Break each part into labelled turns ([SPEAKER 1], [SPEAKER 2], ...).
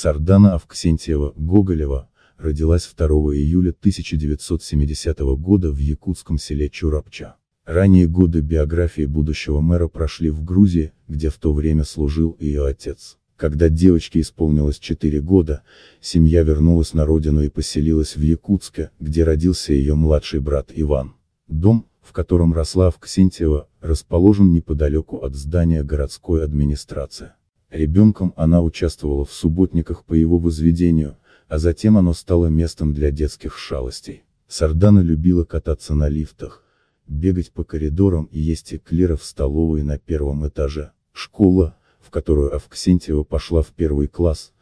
[SPEAKER 1] Сардана Авксентьева, Гоголева, родилась 2 июля 1970 года в якутском селе Чурапча. Ранние годы биографии будущего мэра прошли в Грузии, где в то время служил ее отец. Когда девочке исполнилось 4 года, семья вернулась на родину и поселилась в Якутске, где родился ее младший брат Иван. Дом, в котором росла Авксентьева, расположен неподалеку от здания городской администрации. Ребенком она участвовала в субботниках по его возведению, а затем оно стало местом для детских шалостей. Сардана любила кататься на лифтах, бегать по коридорам и есть эклера в столовой на первом этаже. Школа, в которую Авксентьева пошла в первый класс,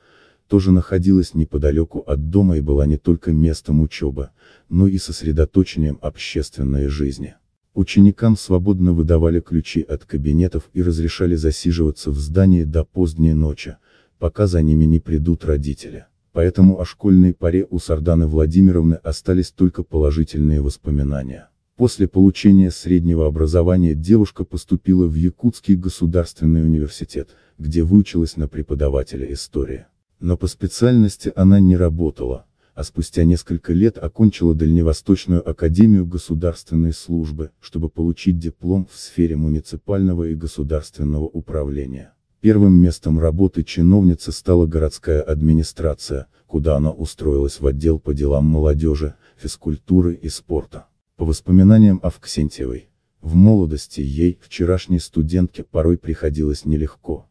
[SPEAKER 1] тоже находилась неподалеку от дома и была не только местом учебы, но и сосредоточением общественной жизни. Ученикам свободно выдавали ключи от кабинетов и разрешали засиживаться в здании до поздней ночи, пока за ними не придут родители. Поэтому о школьной паре у Сарданы Владимировны остались только положительные воспоминания. После получения среднего образования девушка поступила в Якутский государственный университет, где выучилась на преподавателя истории. Но по специальности она не работала, а спустя несколько лет окончила Дальневосточную академию государственной службы, чтобы получить диплом в сфере муниципального и государственного управления. Первым местом работы чиновницы стала городская администрация, куда она устроилась в отдел по делам молодежи, физкультуры и спорта. По воспоминаниям Авксентьевой, в молодости ей, вчерашней студентке, порой приходилось нелегко,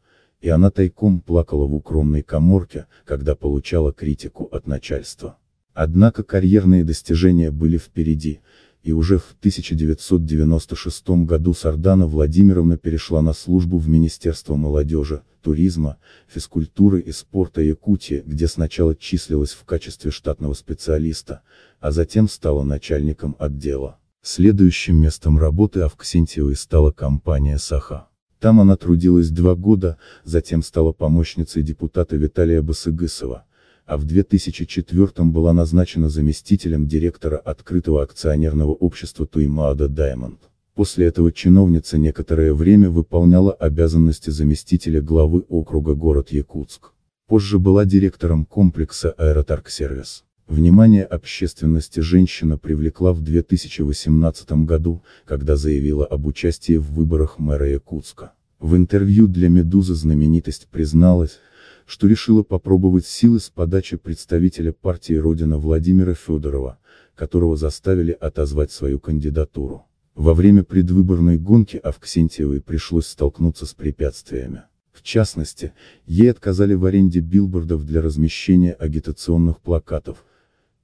[SPEAKER 1] и она тайком плакала в укромной коморке, когда получала критику от начальства. Однако карьерные достижения были впереди, и уже в 1996 году Сардана Владимировна перешла на службу в Министерство молодежи, туризма, физкультуры и спорта Якутии, где сначала числилась в качестве штатного специалиста, а затем стала начальником отдела. Следующим местом работы Авксентьевой стала компания «Саха». Там она трудилась два года, затем стала помощницей депутата Виталия Басыгысова, а в 2004 была назначена заместителем директора открытого акционерного общества Туймаада Даймонд. После этого чиновница некоторое время выполняла обязанности заместителя главы округа город Якутск. Позже была директором комплекса «Аэротарксервис». Внимание общественности женщина привлекла в 2018 году, когда заявила об участии в выборах мэра Якутска. В интервью для «Медузы» знаменитость призналась, что решила попробовать силы с подачи представителя партии «Родина» Владимира Федорова, которого заставили отозвать свою кандидатуру. Во время предвыборной гонки Авксентьевой пришлось столкнуться с препятствиями. В частности, ей отказали в аренде билбордов для размещения агитационных плакатов –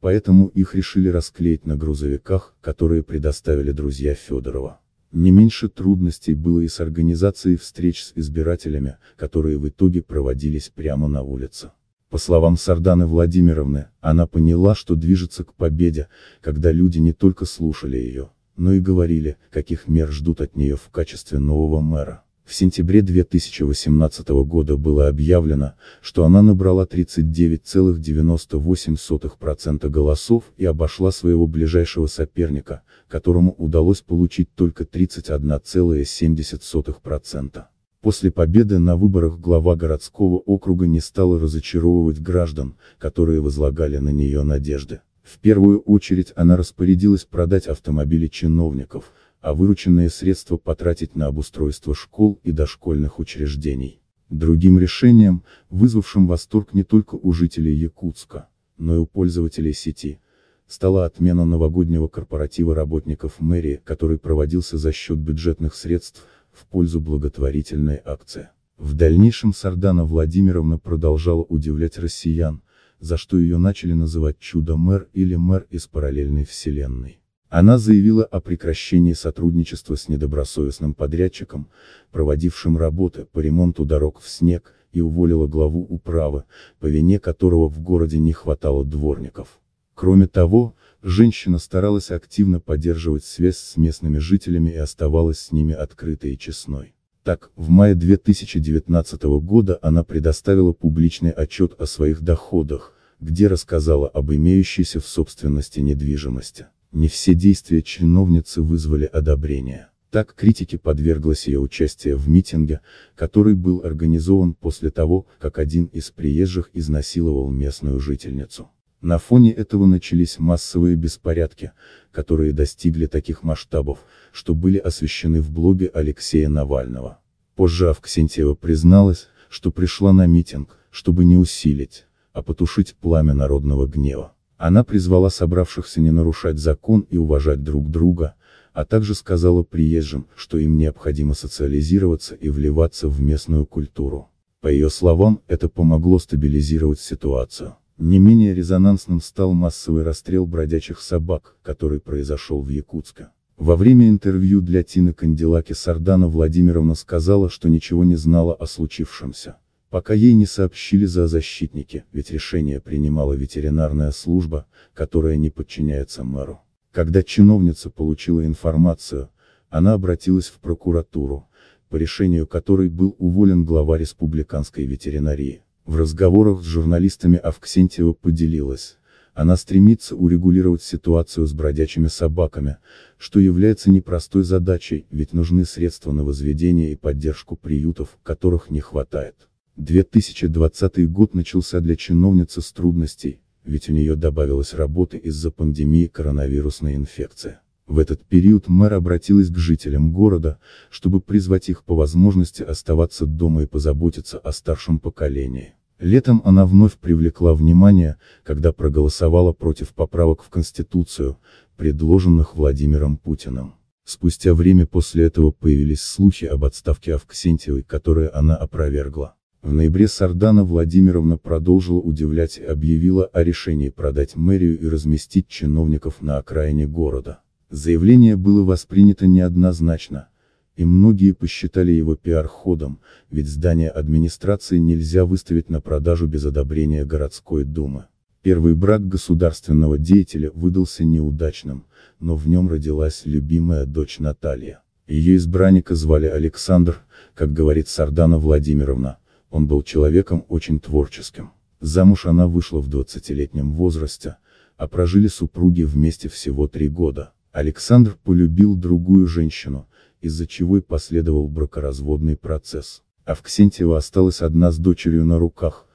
[SPEAKER 1] поэтому их решили расклеить на грузовиках, которые предоставили друзья Федорова. Не меньше трудностей было и с организацией встреч с избирателями, которые в итоге проводились прямо на улице. По словам Сарданы Владимировны, она поняла, что движется к победе, когда люди не только слушали ее, но и говорили, каких мер ждут от нее в качестве нового мэра. В сентябре 2018 года было объявлено, что она набрала 39,98% голосов и обошла своего ближайшего соперника, которому удалось получить только 31,70%. После победы на выборах глава городского округа не стала разочаровывать граждан, которые возлагали на нее надежды. В первую очередь она распорядилась продать автомобили чиновников, а вырученные средства потратить на обустройство школ и дошкольных учреждений. Другим решением, вызвавшим восторг не только у жителей Якутска, но и у пользователей сети, стала отмена новогоднего корпоратива работников мэрии, который проводился за счет бюджетных средств, в пользу благотворительной акции. В дальнейшем Сардана Владимировна продолжала удивлять россиян, за что ее начали называть «чудо-мэр» или «мэр из параллельной вселенной». Она заявила о прекращении сотрудничества с недобросовестным подрядчиком, проводившим работы по ремонту дорог в снег, и уволила главу управы, по вине которого в городе не хватало дворников. Кроме того, женщина старалась активно поддерживать связь с местными жителями и оставалась с ними открытой и честной. Так, в мае 2019 года она предоставила публичный отчет о своих доходах, где рассказала об имеющейся в собственности недвижимости. Не все действия чиновницы вызвали одобрение. Так критике подверглось ее участие в митинге, который был организован после того, как один из приезжих изнасиловал местную жительницу. На фоне этого начались массовые беспорядки, которые достигли таких масштабов, что были освещены в блоге Алексея Навального. Позже Авксентьева призналась, что пришла на митинг, чтобы не усилить, а потушить пламя народного гнева. Она призвала собравшихся не нарушать закон и уважать друг друга, а также сказала приезжим, что им необходимо социализироваться и вливаться в местную культуру. По ее словам, это помогло стабилизировать ситуацию. Не менее резонансным стал массовый расстрел бродячих собак, который произошел в Якутске. Во время интервью для Тины Канделаки Сардана Владимировна сказала, что ничего не знала о случившемся пока ей не сообщили за защитники, ведь решение принимала ветеринарная служба, которая не подчиняется мэру. Когда чиновница получила информацию, она обратилась в прокуратуру, по решению которой был уволен глава республиканской ветеринарии. В разговорах с журналистами Авксентьева поделилась, она стремится урегулировать ситуацию с бродячими собаками, что является непростой задачей, ведь нужны средства на возведение и поддержку приютов, которых не хватает. 2020 год начался для чиновницы с трудностей, ведь у нее добавилось работы из-за пандемии коронавирусной инфекции. В этот период мэр обратилась к жителям города, чтобы призвать их по возможности оставаться дома и позаботиться о старшем поколении. Летом она вновь привлекла внимание, когда проголосовала против поправок в Конституцию, предложенных Владимиром Путиным. Спустя время после этого появились слухи об отставке Авксентьевой, которые она опровергла. В ноябре Сардана Владимировна продолжила удивлять и объявила о решении продать мэрию и разместить чиновников на окраине города. Заявление было воспринято неоднозначно, и многие посчитали его пиар-ходом, ведь здание администрации нельзя выставить на продажу без одобрения городской думы. Первый брак государственного деятеля выдался неудачным, но в нем родилась любимая дочь Наталья. Ее избранника звали Александр, как говорит Сардана Владимировна, он был человеком очень творческим. Замуж она вышла в 20-летнем возрасте, а прожили супруги вместе всего три года. Александр полюбил другую женщину, из-за чего и последовал бракоразводный процесс. Авксентьева осталась одна с дочерью на руках,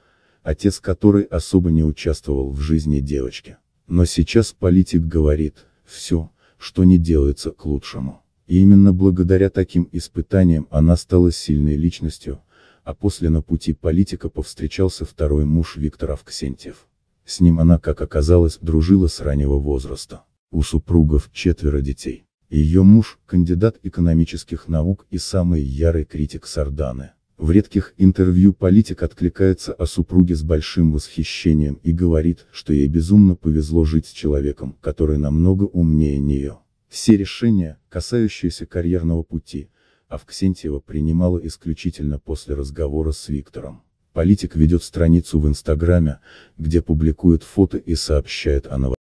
[SPEAKER 1] отец которой особо не участвовал в жизни девочки. Но сейчас политик говорит, все, что не делается к лучшему. И именно благодаря таким испытаниям она стала сильной личностью, а после на пути политика повстречался второй муж Виктора Ксентьев. С ним она, как оказалось, дружила с раннего возраста. У супругов четверо детей. Ее муж – кандидат экономических наук и самый ярый критик Сарданы. В редких интервью политик откликается о супруге с большим восхищением и говорит, что ей безумно повезло жить с человеком, который намного умнее нее. Все решения, касающиеся карьерного пути, Авксентьева принимала исключительно после разговора с Виктором. Политик ведет страницу в Инстаграме, где публикует фото и сообщает о новостях.